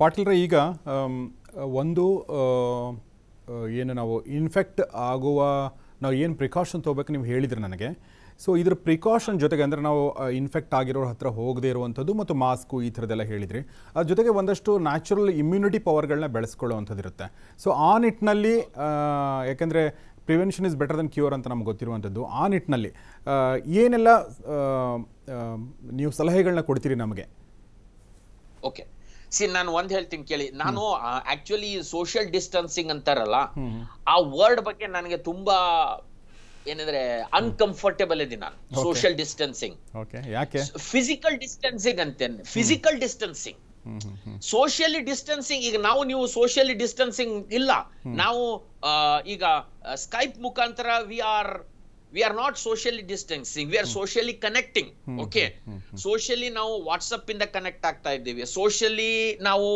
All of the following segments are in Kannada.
ಪಾಟೀಲ್ರೆ ಈಗ ಒಂದು ಏನು ನಾವು ಇನ್ಫೆಕ್ಟ್ ಆಗುವ ನಾವು ಏನು ಪ್ರಿಕಾಷನ್ ತೊಗೋಬೇಕು ನೀವು ಹೇಳಿದ್ರಿ ನನಗೆ ಸೊ ಇದ್ರ ಪ್ರಿಕಾಷನ್ ಜೊತೆಗೆ ಅಂದರೆ ನಾವು ಇನ್ಫೆಕ್ಟ್ ಆಗಿರೋರ ಹತ್ರ ಹೋಗದೇ ಇರುವಂಥದ್ದು ಮತ್ತು ಮಾಸ್ಕು ಈ ಥರದ್ದೆಲ್ಲ ಹೇಳಿದ್ರಿ ಅದ್ರ ಜೊತೆಗೆ ಒಂದಷ್ಟು ನ್ಯಾಚುರಲ್ ಇಮ್ಯುನಿಟಿ ಪವರ್ಗಳನ್ನ ಬೆಳೆಸ್ಕೊಳ್ಳುವಂಥದ್ದಿರುತ್ತೆ ಇರುತ್ತೆ ಸೊ ಆ ನಿಟ್ಟಿನಲ್ಲಿ ಯಾಕೆಂದರೆ prevention is better than cure ಅಂತ ನಮ್ಗೆ ಗೊತ್ತಿರುವಂಥದ್ದು ಆ ನಿಟ್ಟಿನಲ್ಲಿ ಏನೆಲ್ಲ ನೀವು ಸಲಹೆಗಳನ್ನ ಕೊಡ್ತೀರಿ ನಮಗೆ ಓಕೆ ಸಿ ನಾನು ಒಂದ್ ಹೇಳ್ತೀನಿ ಕೇಳಿ ನಾನು ಆಕ್ಚುಲಿ ಸೋಷಿಯಲ್ ಡಿಸ್ಟೆನ್ಸಿಂಗ್ ಅಂತಾರಲ್ಲ ಆ ವರ್ಡ್ ಬಗ್ಗೆ ನನಗೆ ತುಂಬಾ ಏನಂದ್ರೆ ಅನ್ಕಂಫರ್ಟೇಬಲ್ ಇದೆ ನಾನು ಸೋಷಿಯಲ್ ಡಿಸ್ಟೆನ್ಸಿಂಗ್ ಫಿಸಿಕಲ್ ಡಿಸ್ಟೆನ್ಸಿಂಗ್ ಅಂತೇನೆ ಫಿಸಿಕಲ್ ಡಿಸ್ಟೆನ್ಸಿಂಗ್ ಸೋಷಿಯಲಿ ಡಿಸ್ಟೆನ್ಸಿಂಗ್ ಈಗ ನಾವು ನೀವು ಸೋಷಿಯಲಿ ಡಿಸ್ಟೆನ್ಸಿಂಗ್ ಇಲ್ಲ ನಾವು ಈಗ ಸ್ಕೈಪ್ ಮುಖಾಂತರ we are we are not socially distancing we are socially connecting okay socially ನಾವು ವಾಟ್ಸಪ್ ಇಂದ ಕನೆಕ್ಟ್ ಆಗ್ತಾ ಇದ್ದೀವಿ ಸೋಷಿಯಲಿ ನಾವು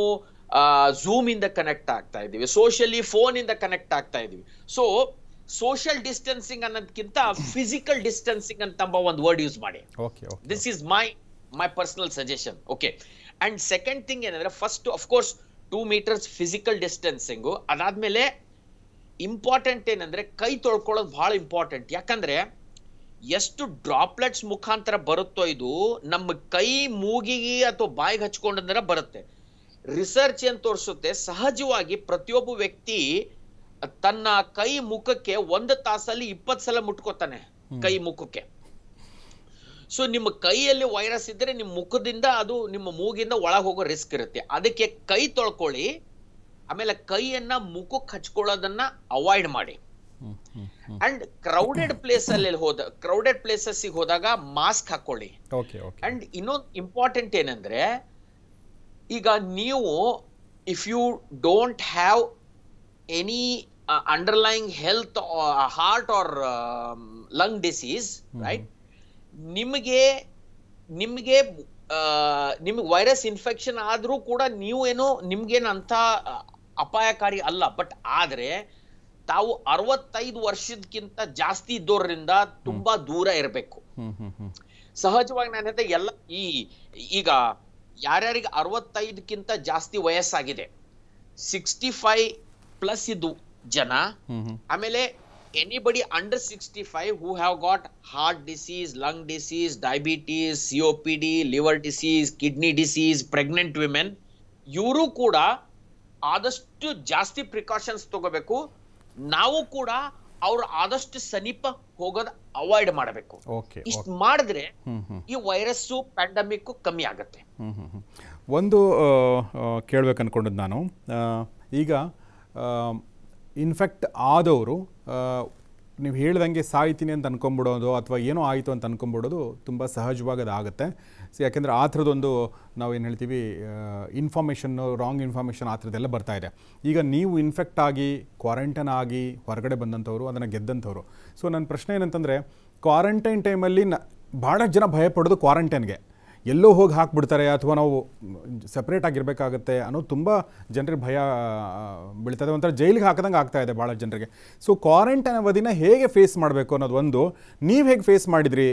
ಝೂಮ್ ಇಂದ ಕನೆಕ್ಟ್ ಆಗ್ತಾ ಇದ್ದೀವಿ ಸೋಷಿಯಲಿ ಫೋನ್ ಇಂದ ಕನೆಕ್ಟ್ ಆಗ್ತಾ ಇದೀವಿ ಸೊ ಸೋಷಿಯಲ್ ಡಿಸ್ಟೆನ್ಸಿಂಗ್ ಅನ್ನೋದಕ್ಕಿಂತ ಫಿಸಿಕಲ್ ಡಿಸ್ಟೆನ್ಸಿಂಗ್ ಅಂತ ಒಂದು ವರ್ಡ್ ಯೂಸ್ ಮಾಡಿ this is my my personal suggestion okay and second thing ಏನಂದ್ರೆ first course two meters physical distancing ಅದಾದ್ಮೇಲೆ ಇಂಪಾರ್ಟೆಂಟ್ ಏನಂದ್ರೆ ಕೈ ತೊಳ್ಕೊಳ್ಳೋದು ಬಹಳ ಇಂಪಾರ್ಟೆಂಟ್ ಯಾಕಂದ್ರೆ ಎಷ್ಟು ಡ್ರಾಪ್ಲೆಟ್ಸ್ ಮುಖಾಂತರ ಬರುತ್ತೋ ಇದು ನಮ್ಮ ಕೈ ಮೂಗಿಗೆ ಅಥವಾ ಬಾಯಿಗೆ ಹಚ್ಕೊಂಡ್ರೆ ಬರುತ್ತೆ ರಿಸರ್ಚ್ ಏನು ತೋರಿಸುತ್ತೆ ಸಹಜವಾಗಿ ಪ್ರತಿಯೊಬ್ಬ ವ್ಯಕ್ತಿ ತನ್ನ ಕೈ ಮುಖಕ್ಕೆ ಒಂದು ತಾಸಲ್ಲಿ ಇಪ್ಪತ್ತು ಸಲ ಮುಟ್ಕೋತಾನೆ ಕೈ ಮುಖಕ್ಕೆ ಸೊ ನಿಮ್ಮ ಕೈಯಲ್ಲಿ ವೈರಸ್ ಇದ್ರೆ ನಿಮ್ಮ ಮುಖದಿಂದ ಅದು ನಿಮ್ಮ ಮೂಗಿಂದ ಒಳಗೆ ಹೋಗೋ ರಿಸ್ಕ್ ಇರುತ್ತೆ ಅದಕ್ಕೆ ಕೈ ತೊಳ್ಕೊಳ್ಳಿ ಆಮೇಲೆ ಕೈಯನ್ನ ಮುಖಕ್ಕೆ ಹಚ್ಕೊಳ್ಳೋದನ್ನ ಅವಾಯ್ಡ್ ಮಾಡಿ ಅಂಡ್ ಕ್ರೌಡೆಡ್ ಪ್ಲೇಸ್ ಅಲ್ಲಿ ಹೋದ ಕ್ರೌಡೆಡ್ ಪ್ಲೇಸಸ್ ಹೋದಾಗ ಮಾಸ್ಕ್ ಹಾಕೊಳ್ಳಿ ಅಂಡ್ ಇನ್ನೊಂದು ಇಂಪಾರ್ಟೆಂಟ್ ಏನಂದ್ರೆ ಈಗ ನೀವು if you don't have any underlying health heart or lung disease right ನಿಮಗೆ ನಿಮಗೆ ನಿಮ್ಗೆ ವೈರಸ್ ಇನ್ಫೆಕ್ಷನ್ ಆದರೂ ಕೂಡ ನೀವೇನು ನಿಮ್ಗೇನು ಅಂತ ಅಪಾಯಕಾರಿ ಅಲ್ಲ ಬಟ್ ಆದ್ರೆ ತಾವು ಅರವತ್ತೈದು ವರ್ಷದಕ್ಕಿಂತ ಜಾಸ್ತಿ ದೂರರಿಂದ ತುಂಬಾ ದೂರ ಇರಬೇಕು ಸಹಜವಾಗಿ ನಾನು ಹೇಳ್ತೇನೆ ಎಲ್ಲ ಈ ಈಗ ಯಾರ್ಯಾರಿಗೆ ಅರವತ್ತೈದಕ್ಕಿಂತ ಜಾಸ್ತಿ ವಯಸ್ಸಾಗಿದೆ ಸಿಕ್ಸ್ಟಿ ಫೈವ್ ಪ್ಲಸ್ ಇದು ಜನ ಆಮೇಲೆ anybody under sixty five who have got heart disease lung disease diabetes C O P D liver disease kidney disease pregnant women ಇವರು ಕೂಡ ಆದಷ್ಟು ಜಾಸ್ತಿ ಪ್ರಿಕಾಷನ್ಸ್ ತಗೋಬೇಕು ನಾವು ಕೂಡ ಅವ್ರು ಆದಷ್ಟು ಸಮೀಪ ಹೋಗೋದ್ ಅವಾಯ್ಡ್ ಮಾಡಬೇಕು ಇಷ್ಟು ಮಾಡಿದ್ರೆ ಈ ವೈರಸ್ ಪ್ಯಾಂಡಮಿಕ್ ಕಮ್ಮಿ ಆಗತ್ತೆ ಒಂದು ಕೇಳ್ಬೇಕು ಅನ್ಕೊಂಡಿದ್ದು ನಾನು ಈಗ ಇನ್ಫೆಕ್ಟ್ ಆದವರು ನೀವು ಹೇಳ್ದಂಗೆ ಸಾಯ್ತೀನಿ ಅಂತ ಅನ್ಕೊಂಬಿಡೋದು ಅಥವಾ ಏನೋ ಆಯಿತು ಅಂತ ಅನ್ಕೊಂಬಿಡೋದು ತುಂಬ ಸಹಜವಾಗಿ ಅದಾಗುತ್ತೆ ಸೊ ಯಾಕೆಂದರೆ ಆ ಥರದೊಂದು ನಾವು ಏನು ಹೇಳ್ತೀವಿ ಇನ್ಫಾರ್ಮೇಷನ್ನು ರಾಂಗ್ ಇನ್ಫಾರ್ಮೇಷನ್ ಆ ಥರದ್ದೆಲ್ಲ ಬರ್ತಾ ಇದೆ ಈಗ ನೀವು ಇನ್ಫೆಕ್ಟ್ ಆಗಿ ಕ್ವಾರಂಟೈನ್ ಆಗಿ ಹೊರಗಡೆ ಬಂದಂಥವ್ರು ಅದನ್ನು ಗೆದ್ದಂಥವ್ರು ಸೊ ನನ್ನ ಪ್ರಶ್ನೆ ಏನಂತಂದರೆ ಕ್ವಾರಂಟೈನ್ ಟೈಮಲ್ಲಿ ನ ಭಾಳ ಜನ ಭಯಪಡೋದು ಕ್ವಾರಂಟೈನ್ಗೆ ಎಲ್ಲೋ ಹೋಗಿ ಹಾಕ್ಬಿಡ್ತಾರೆ ಅಥವಾ ನಾವು ಸಪ್ರೇಟ್ ಆಗಿರಬೇಕಾಗತ್ತೆ ಅನ್ನೋದು ತುಂಬ ಜನರಿಗೆ ಭಯ ಬೀಳ್ತದೆ ಒಂಥರ ಜೈಲಿಗೆ ಹಾಕಿದಂಗೆ ಆಗ್ತಾ ಇದೆ ಭಾಳ ಜನರಿಗೆ ಸೊ ಕ್ವಾರಂಟೈನ್ ಅವಧಿನ ಹೇಗೆ ಫೇಸ್ ಮಾಡಬೇಕು ಅನ್ನೋದು ಒಂದು ನೀವು ಹೇಗೆ ಫೇಸ್ ಮಾಡಿದ್ರಿ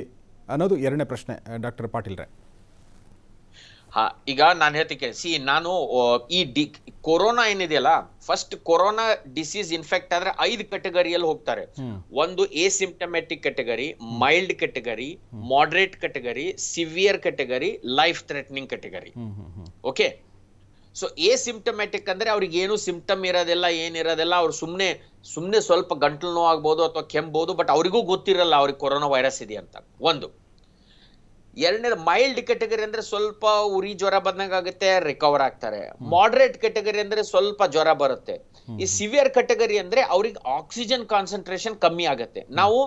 ಅನ್ನೋದು ಎರಡನೇ ಪ್ರಶ್ನೆ ಡಾಕ್ಟರ್ ಪಾಟೀಲ್ರೆ ಈಗ ನಾನು ಹೇಳ್ತೀನಿ ಸಿ ನಾನು ಈ ಡಿ ಕೊರೋನಾ ಏನಿದೆಯಲ್ಲ ಫಸ್ಟ್ ಕೊರೋನಾ ಡಿಸೀಸ್ ಇನ್ಫೆಕ್ಟ್ ಆದ್ರೆ ಐದು ಕೆಟಗರಿಯಲ್ಲಿ ಹೋಗ್ತಾರೆ ಒಂದು asymptomatic category mild category moderate category severe category life threatening category okay so asymptomatic ಅಂದ್ರೆ ಅವ್ರಿಗೆ ಏನು ಸಿಂಪ್ಟಮ್ ಇರೋದಿಲ್ಲ ಏನಿರೋದಿಲ್ಲ ಅವ್ರು ಸುಮ್ಮನೆ ಸುಮ್ಮನೆ ಸ್ವಲ್ಪ ಗಂಟಲು ನೋವು ಆಗ್ಬೋದು ಅಥವಾ ಕೆಮ್ಬೋದು ಬಟ್ ಅವರಿಗೂ ಗೊತ್ತಿರಲ್ಲ ಅವ್ರಿಗೆ ಕೊರೋನಾ ವೈರಸ್ ಇದೆ ಅಂತ ಒಂದು ಎರಡನೇದು ಮೈಲ್ಡ್ ಕೆಟಗರಿ ಅಂದ್ರೆ ಸ್ವಲ್ಪ ಉರಿ ಜ್ವರ ಬಂದಂಗ ಆಗುತ್ತೆ ರಿಕವರ್ ಆಗ್ತಾರೆ ಮಾಡ್ರೇಟ್ ಕೆಟಗರಿ ಅಂದ್ರೆ ಸ್ವಲ್ಪ ಜ್ವರ ಬರುತ್ತೆ ಈ ಸಿವಿಯರ್ ಕೆಟಗರಿ ಅಂದ್ರೆ ಅವ್ರಿಗೆ ಆಕ್ಸಿಜನ್ ಕಾನ್ಸಂಟ್ರೇಷನ್ ಕಮ್ಮಿ ಆಗುತ್ತೆ ನಾವು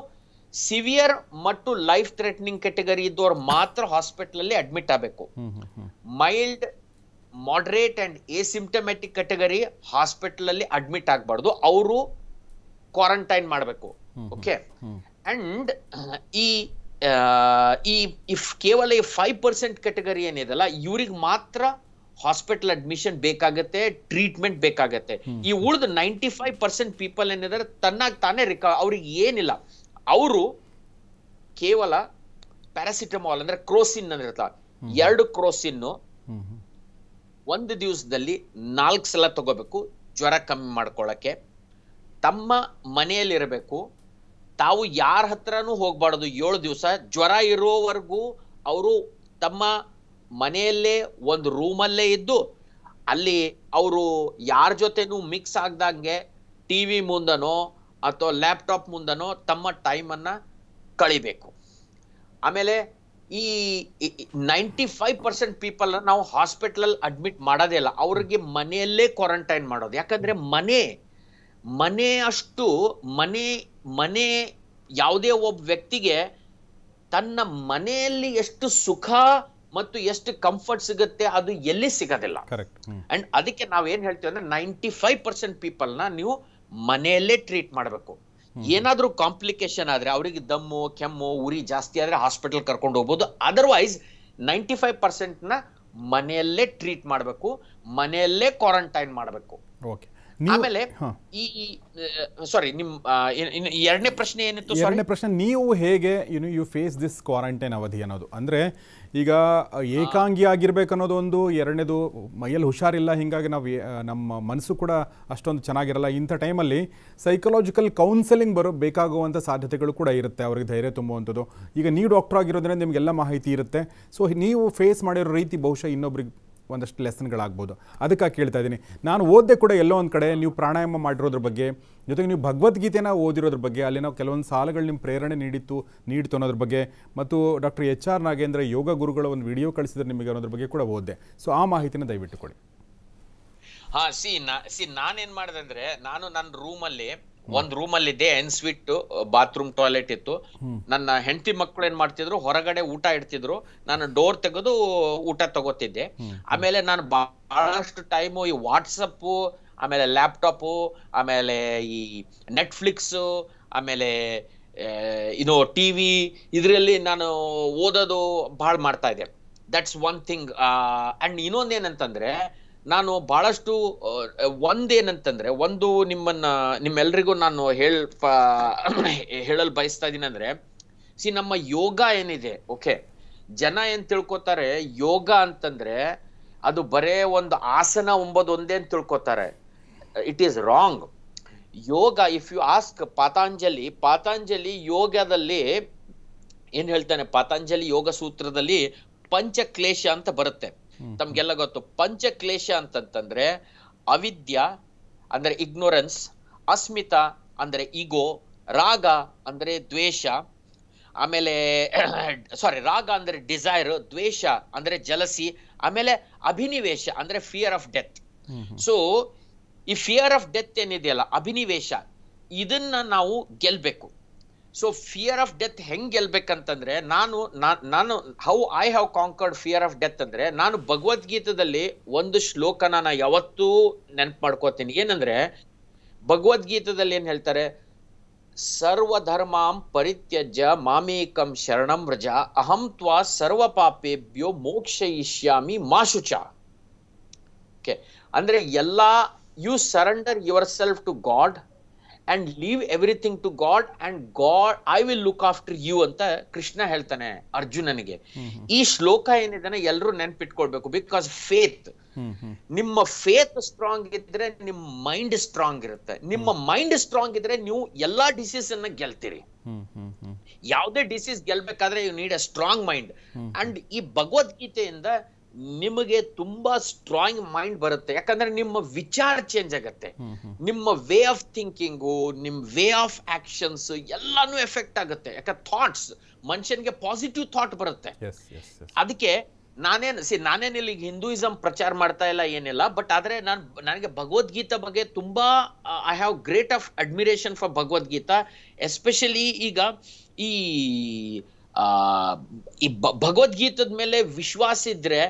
ಸಿವಿಯರ್ ಮತ್ತು ಲೈಫ್ ಥ್ರೆಟ್ನಿಂಗ್ ಕೆಟಗರಿ ಇದ್ದವ್ರು ಮಾತ್ರ ಹಾಸ್ಪಿಟಲ್ ಅಲ್ಲಿ ಅಡ್ಮಿಟ್ ಆಗಬೇಕು mild moderate and asymptomatic category hospital ಅಲ್ಲಿ ಅಡ್ಮಿಟ್ ಆಗಬಾರ್ದು ಅವರು ಕ್ವಾರಂಟೈನ್ ಮಾಡಬೇಕು ಓಕೆ ಅಂಡ್ ಈ ಈ ಇಫ್ ಕೇವಲ ಈ ಫೈವ್ ಪರ್ಸೆಂಟ್ ಕೆಟಗರಿ ಏನಿದೆಲ್ಲ ಇವ್ರಿಗೆ ಮಾತ್ರ ಹಾಸ್ಪಿಟಲ್ ಅಡ್ಮಿಷನ್ ಬೇಕಾಗತ್ತೆ ಟ್ರೀಟ್ಮೆಂಟ್ ಬೇಕಾಗತ್ತೆ ಈ ಉಳಿದ ನೈಂಟಿ ಫೈವ್ ಪರ್ಸೆಂಟ್ ಪೀಪಲ್ ಏನಿದ್ದಾರೆ ತನ್ನಾಗಿ ತಾನೇ ರಿಕ ಅವ್ರಿಗೆ ಏನಿಲ್ಲ ಅವರು ಕೇವಲ ಪ್ಯಾರಾಸಿಟಮಾಲ್ ಅಂದ್ರೆ ಕ್ರೋಸಿನ್ ಅಂದಿರ್ತ ಎರಡು ಕ್ರೋಸಿನ್ ಒಂದು ದಿವಸದಲ್ಲಿ ನಾಲ್ಕು ಸಲ ತಗೋಬೇಕು ಜ್ವರ ಕಮ್ಮಿ ಮಾಡ್ಕೊಳ್ಳಕ್ಕೆ ತಮ್ಮ ಮನೆಯಲ್ಲಿರಬೇಕು ತಾವು ಯಾರ ಹತ್ರನೂ ಹೋಗ್ಬಾರ್ದು ಏಳು ದಿವಸ ಜ್ವರ ಇರೋವರೆಗೂ ಅವರು ತಮ್ಮ ಮನೆಯಲ್ಲೇ ಒಂದು ರೂಮಲ್ಲೇ ಇದ್ದು ಅಲ್ಲಿ ಅವರು ಯಾರ ಜೊತೆನೂ ಮಿಕ್ಸ್ ಆಗ್ದಂಗೆ ಟಿ ವಿ ಮುಂದನೋ ಅಥವಾ ಲ್ಯಾಪ್ಟಾಪ್ ಮುಂದನೋ ತಮ್ಮ ಟೈಮನ್ನು ಕಳಿಬೇಕು ಆಮೇಲೆ ಈ ನೈಂಟಿ ಫೈವ್ ಪರ್ಸೆಂಟ್ ಪೀಪಲ್ ನಾವು ಹಾಸ್ಪಿಟ್ಲಲ್ಲಿ ಅಡ್ಮಿಟ್ ಮಾಡೋದೇ ಇಲ್ಲ ಅವ್ರಿಗೆ ಮನೆಯಲ್ಲೇ ಕ್ವಾರಂಟೈನ್ ಮಾಡೋದು ಯಾಕಂದ್ರೆ ಮನೆ ಮನೆ ಅಷ್ಟು ಮನೆ ಮನೆ ಯಾವುದೇ ಒಬ್ಬ ವ್ಯಕ್ತಿಗೆ ತನ್ನ ಮನೆಯಲ್ಲಿ ಎಷ್ಟು ಸುಖ ಮತ್ತು ಎಷ್ಟು ಕಂಫರ್ಟ್ ಸಿಗುತ್ತೆ ಅದು ಎಲ್ಲಿ ಸಿಗೋದಿಲ್ಲ ಅಂಡ್ ಅದಕ್ಕೆ ನಾವೇನ್ ಹೇಳ್ತೀವಿ ಅಂದ್ರೆ ನೈಂಟಿ ಫೈವ್ ಪರ್ಸೆಂಟ್ ಪೀಪಲ್ನ ನೀವು ಮನೆಯಲ್ಲೇ ಟ್ರೀಟ್ ಮಾಡಬೇಕು ಏನಾದ್ರೂ ಕಾಂಪ್ಲಿಕೇಶನ್ ಆದ್ರೆ ಅವರಿಗೆ ದಮ್ಮು ಕೆಮ್ಮು ಉರಿ ಜಾಸ್ತಿ ಆದ್ರೆ ಹಾಸ್ಪಿಟಲ್ ಕರ್ಕೊಂಡು ಹೋಗ್ಬೋದು ಅದರ್ವೈಸ್ ನೈಂಟಿ ಫೈವ್ ಪರ್ಸೆಂಟ್ನ ಮನೆಯಲ್ಲೇ ಟ್ರೀಟ್ ಮಾಡಬೇಕು ಮನೆಯಲ್ಲೇ ಕ್ವಾರಂಟೈನ್ ಮಾಡಬೇಕು ಓಕೆ ಆಮೇಲೆ ಈ ಸಾರಿ ನಿಮ್ ಎರಡನೇ ಪ್ರಶ್ನೆ ಏನಿತ್ತು ಎರಡನೇ ಪ್ರಶ್ನೆ ನೀವು ಹೇಗೆ you you face this quarantine ಅವಧಿ ಅನ್ನೋದು ಅಂದ್ರೆ ಈಗ ಏಕಾಂಗಿ ಆಗಿರ್ಬೇಕು ಅನ್ನೋದು ಒಂದು ಎರಡನೇದು ಮೈಯಲ್ಲಿ ಹುಷಾರಿಲ್ಲ ಹಿಂಗಾಗಿ ನಾವು ನಮ್ಮ ಮನಸ್ಸು ಕೂಡ ಅಷ್ಟೊಂದು ಚೆನ್ನಾಗಿರಲ್ಲ ಇಂಥ ಟೈಮಲ್ಲಿ ಸೈಕಲಾಜಿಕಲ್ ಕೌನ್ಸೆಲಿಂಗ್ ಬರೋ ಬೇಕಾಗುವಂಥ ಸಾಧ್ಯತೆಗಳು ಕೂಡ ಇರುತ್ತೆ ಅವ್ರಿಗೆ ಧೈರ್ಯ ತುಂಬುವಂಥದ್ದು ಈಗ ನೀವು ಡಾಕ್ಟರ್ ಆಗಿರೋದ್ರಿಂದ ನಿಮಗೆಲ್ಲ ಮಾಹಿತಿ ಇರುತ್ತೆ ಸೊ ನೀವು ಫೇಸ್ ಮಾಡಿರೋ ರೀತಿ ಬಹುಶಃ ಇನ್ನೊಬ್ರಿಗೆ ಒಂದಷ್ಟು ಲೆಸನ್ಗಳಾಗ್ಬೋದು ಅದಕ್ಕಾಗಿ ಕೇಳ್ತಾ ಇದ್ದೀನಿ ನಾನು ಓದ್ದೆ ಕೂಡ ಎಲ್ಲೋ ಒಂದು ಕಡೆ ನೀವು ಪ್ರಾಣಾಯಾಮ ಮಾಡಿರೋದ್ರ ಬಗ್ಗೆ ಜೊತೆಗೆ ನೀವು ಭಗವದ್ಗೀತೆನ ಓದಿರೋದ್ರ ಬಗ್ಗೆ ಅಲ್ಲಿ ನಾವು ಕೆಲವೊಂದು ಸಾಲಗಳು ನಿಮ್ಮ ಪ್ರೇರಣೆ ನೀಡಿತ್ತು ನೀಡಿತು ಅನ್ನೋದ್ರ ಬಗ್ಗೆ ಮತ್ತು doctor H R Nagendra yoga ಗುರುಗಳ ಒಂದು ವಿಡಿಯೋ ಕಳಿಸಿದ್ರೆ ನಿಮಗೆ ಅನ್ನೋದ್ರ ಬಗ್ಗೆ ಕೂಡ ಓದಿದೆ ಸೊ ಆ ಮಾಹಿತಿನ ದಯವಿಟ್ಟು ಕೊಡಿ ಹಾ ಸಿ ನಾ ಸಿ ನಾನೇನು ಮಾಡಿದೆ ಅಂದ್ರೆ ನಾನು ನನ್ನ ರೂಮಲ್ಲಿ ಒಂದ್ ರೂಮ್ ಅಲ್ಲಿ ಇದ್ದೆ ಎನ್ ಸ್ವೀಟ್ ಬಾತ್ರೂಮ್ ಟಾಯ್ಲೆಟ್ ಇತ್ತು ನನ್ನ ಹೆಂಡತಿ ಮಕ್ಕಳು ಏನ್ ಮಾಡ್ತಿದ್ರು ಹೊರಗಡೆ ಊಟ ಇಡ್ತಿದ್ರು ನಾನು ಡೋರ್ ತೆಗೆದು ಊಟ ತಗೋತಿದ್ದೆ ಆಮೇಲೆ ನಾನು ಬಹಳಷ್ಟು ಟೈಮು ಈ ವಾಟ್ಸಪ್ ಆಮೇಲೆ ಲ್ಯಾಪ್ಟಾಪು ಆಮೇಲೆ ಈ ನೆಟ್ಫ್ಲಿಕ್ಸ್ ಆಮೇಲೆ ಇದು ಟಿವಿ ಇದ್ರಲ್ಲಿ ಇದರಲ್ಲಿ ನಾನು ಓದೋದು ಬಹಳ ಮಾಡ್ತಾ ಇದ್ದೆ ದಟ್ಸ್ ಒನ್ ಥಿಂಗ್ ಅಂಡ್ ಇನ್ನೊಂದೇನಂತಂದ್ರೆ ನಾನು ಬಹಳಷ್ಟು ಒಂದೇನಂತಂದ್ರೆ ಒಂದು ನಿಮ್ಮನ್ನ ನಿಮ್ಮೆಲ್ರಿಗೂ ನಾನು ಹೇಳ ಹೇಳಲು ಬಯಸ್ತಾ ಇದ್ದೀನಿ ಅಂದ್ರೆ ಸಿ ನಮ್ಮ ಯೋಗ ಏನಿದೆ ಓಕೆ ಜನ ಏನ್ ತಿಳ್ಕೊತಾರೆ ಯೋಗ ಅಂತಂದ್ರೆ ಅದು ಬರೇ ಒಂದು ಆಸನ ಒಂಬದು ಒಂದೇ ಅಂತ ತಿಳ್ಕೊತಾರೆ it is wrong yoga if you ask Patanjali Patanjali ಯೋಗದಲ್ಲಿ ಏನ್ ಹೇಳ್ತಾನೆ ಪಾತಾಂಜಲಿ ಯೋಗ ಸೂತ್ರದಲ್ಲಿ ಪಂಚಕ್ಲೇಶ ಅಂತ ಬರುತ್ತೆ ತಮ್ಗೆಲ್ಲ ಗೊತ್ತು ಪಂಚಕ್ಲೇಶ ಅಂತಂತಂದ್ರೆ ಅವಿದ್ಯ ಅಂದ್ರೆ ಇಗ್ನೋರೆನ್ಸ್ ಅಸ್ಮಿತಾ ಅಂದ್ರೆ ಈಗೋ ರಾಗ ಅಂದ್ರೆ ದ್ವೇಷ ಆಮೇಲೆ ಸಾರಿ ರಾಗ ಅಂದ್ರೆ ಡಿಸೈರ್ ದ್ವೇಷ ಅಂದ್ರೆ ಜಲಸಿ ಆಮೇಲೆ ಅಭಿನಿವೇಶ ಅಂದ್ರೆ ಫಿಯರ್ ಆಫ್ ಡೆತ್ ಸೊ ಈ ಫಿಯರ್ ಆಫ್ ಡೆತ್ ಏನಿದೆಯಲ್ಲ ಅಭಿನಿವೇಶ ಇದನ್ನ ನಾವು ಗೆಲ್ಬೇಕು ಸೊ ಫಿಯರ್ ಆಫ್ ಡೆತ್ ಹೆಂಗ್ ಗೆಲ್ಬೇಕಂತಂದ್ರೆ ನಾನು ನಾನು how I have conquered fear of death ಅಂದ್ರೆ ನಾನು ಭಗವದ್ಗೀತದಲ್ಲಿ ಒಂದು ಶ್ಲೋಕನ ನಾನು ಯಾವತ್ತೂ ನೆನಪು ಮಾಡ್ಕೋತೀನಿ ಏನಂದ್ರೆ ಭಗವದ್ಗೀತದಲ್ಲಿ ಏನ್ ಹೇಳ್ತಾರೆ ಸರ್ವ ಧರ್ಮಾಂ ಪರಿತ್ಯಜ್ಯ ಮಾಮೇಕಂ ಶರಣಂ ರಜ ಅಹಂ ತ್ವಾ ಸರ್ವ ಪಾಪೇಭ್ಯೋ ಮೋಕ್ಷಯಿಷ್ಯಾಮಿ ಮಾಶುಚ ಓಕೆ ಅಂದ್ರೆ ಎಲ್ಲಾ you surrender yourself to God and leave everything to God and God I will look after you ಅಂತ ಕೃಷ್ಣ ಹೇಳ್ತಾನೆ ಅರ್ಜುನನಿಗೆ ಈ ಶ್ಲೋಕ ಏನಿದೆ ಎಲ್ಲರೂ ನೆನ್ಪಿಟ್ಕೊಳ್ಬೇಕು ಬಿಕಾಸ್ ಫೇತ್ ನಿಮ್ಮ ಫೇತ್ ಸ್ಟ್ರಾಂಗ್ ಇದ್ರೆ ನಿಮ್ಮ ಮೈಂಡ್ ಸ್ಟ್ರಾಂಗ್ ಇರುತ್ತೆ ನಿಮ್ಮ ಮೈಂಡ್ ಸ್ಟ್ರಾಂಗ್ ಇದ್ರೆ ನೀವು ಎಲ್ಲಾ ಡಿಸೀಸ್ ಅನ್ನ ಗೆಲ್ತೀರಿ ಯಾವುದೇ ಡಿಸೀಸ್ ಗೆಲ್ಬೇಕಾದ್ರೆ you need a strong mind and ಈ ಭಗವದ್ಗೀತೆಯಿಂದ ನಿಮಗೆ ತುಂಬಾ ಸ್ಟ್ರಾಂಗ್ ಮೈಂಡ್ ಬರುತ್ತೆ ಯಾಕಂದ್ರೆ ನಿಮ್ಮ ವಿಚಾರ ಚೇಂಜ್ ಆಗುತ್ತೆ ನಿಮ್ಮ ವೇ ಆಫ್ ಥಿಂಕಿಂಗು ನಿಮ್ ವೇ ಆಫ್ ಆಕ್ಷನ್ಸ್ ಎಲ್ಲಾನು ಎಫೆಕ್ಟ್ ಆಗುತ್ತೆ ಯಾಕಂದ್ರೆ ಥಾಟ್ಸ್ ಮನುಷ್ಯನಿಗೆ ಪಾಸಿಟಿವ್ ಥಾಟ್ ಬರುತ್ತೆ ಅದಕ್ಕೆ ನಾನೇನು ಸಿ ಇಲ್ಲಿ ಹಿಂದೂಯಿಸಮ್ ಪ್ರಚಾರ ಮಾಡ್ತಾ ಇಲ್ಲ ಏನಿಲ್ಲ ಬಟ್ ಆದ್ರೆ ನಾನು ನನಗೆ ಭಗವದ್ಗೀತಾ ಬಗ್ಗೆ ತುಂಬಾ I have great of admiration for Bhagavad Gita especially ಈಗ ಈ ಭಗವದ್ಗೀತದ ಮೇಲೆ ವಿಶ್ವಾಸ ಇದ್ರೆ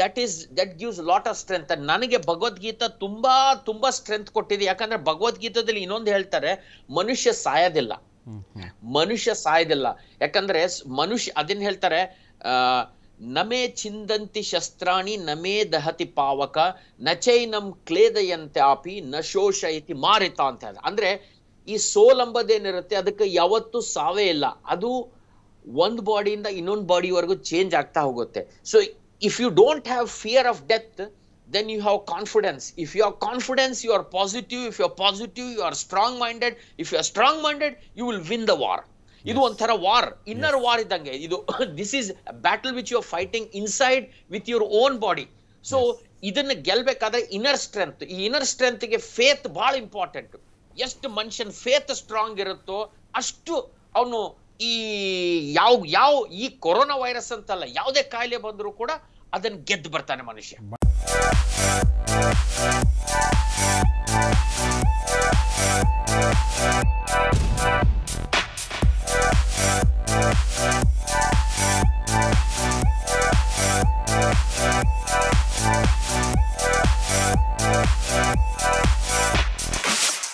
that is that gives lot of strength ನನಗೆ ಭಗವದ್ಗೀತಾ ತುಂಬಾ ತುಂಬಾ ಸ್ಟ್ರೆಂತ್ ಕೊಟ್ಟಿದೆ ಯಾಕಂದ್ರೆ ಭಗವದ್ಗೀತದಲ್ಲಿ ಇನ್ನೊಂದು ಹೇಳ್ತಾರೆ ಮನುಷ್ಯ ಸಾಯೋದಿಲ್ಲ ಮನುಷ್ಯ ಸಾಯೋದಿಲ್ಲ ಯಾಕಂದ್ರೆ ಮನುಷ್ಯ ಅದನ್ನ ಹೇಳ್ತಾರೆ ನಮೇ ಚಿಂದಂತಿ ಶಸ್ತ್ರಾಣಿ ನಮೇ ದಹತಿ ಪಾವಕ ನಚೈ ನಚೈನಂ ಕ್ಲೇದಯಂತೆ ಆಪಿ ನ ಶೋಷ ಇತಿ ಮಾರಿತ ಅಂತ ಅಂದ್ರೆ ಈ ಸೋಲ್ ಅಂಬದೇನಿರುತ್ತೆ ಅದಕ್ಕೆ ಯಾವತ್ತೂ ಸಾವೇ ಇಲ್ಲ ಅದು ಒಂದ್ ಬಾಡಿಯಿಂದ ಇನ್ನೊಂದು ಬಾಡಿವರೆಗೂ ಚೇಂಜ್ ಆಗ್ತಾ ಹೋಗುತ್ತೆ so if you don't have fear of death, then you have confidence. If you have confidence, you are positive. If you are positive, you are strong minded. If you are strong minded, you will win the war. ಇದು ಒಂಥರ ವಾರ್ ಇನ್ನರ್ ವಾರ್ ಇದ್ದಂಗೆ ಇದು this is battle which you are fighting inside with your own body so ಇದನ್ನ ಗೆಲ್ಬೇಕಾದ್ರೆ ಇನ್ನರ್ ಸ್ಟ್ರೆಂತ್ ಈ ಇನ್ನರ್ ಸ್ಟ್ರೆಂತ್ಗೆ ಫೇತ್ ಬಹಳ ಇಂಪಾರ್ಟೆಂಟ್ ಎಷ್ಟು ಮನುಷ್ಯನ್ ಫೇತ್ ಸ್ಟ್ರಾಂಗ್ ಇರುತ್ತೋ ಅಷ್ಟು ಅವನು ಈ ಯಾವ ಯಾವ ಈ ಕೊರೋನಾ ವೈರಸ್ ಅಂತಲ್ಲ ಯಾವುದೇ ಕಾಯಿಲೆ ಬಂದರೂ ಕೂಡ ಅದನ್ನ ಗೆದ್ದು ಬರ್ತಾನೆ ಮನುಷ್ಯ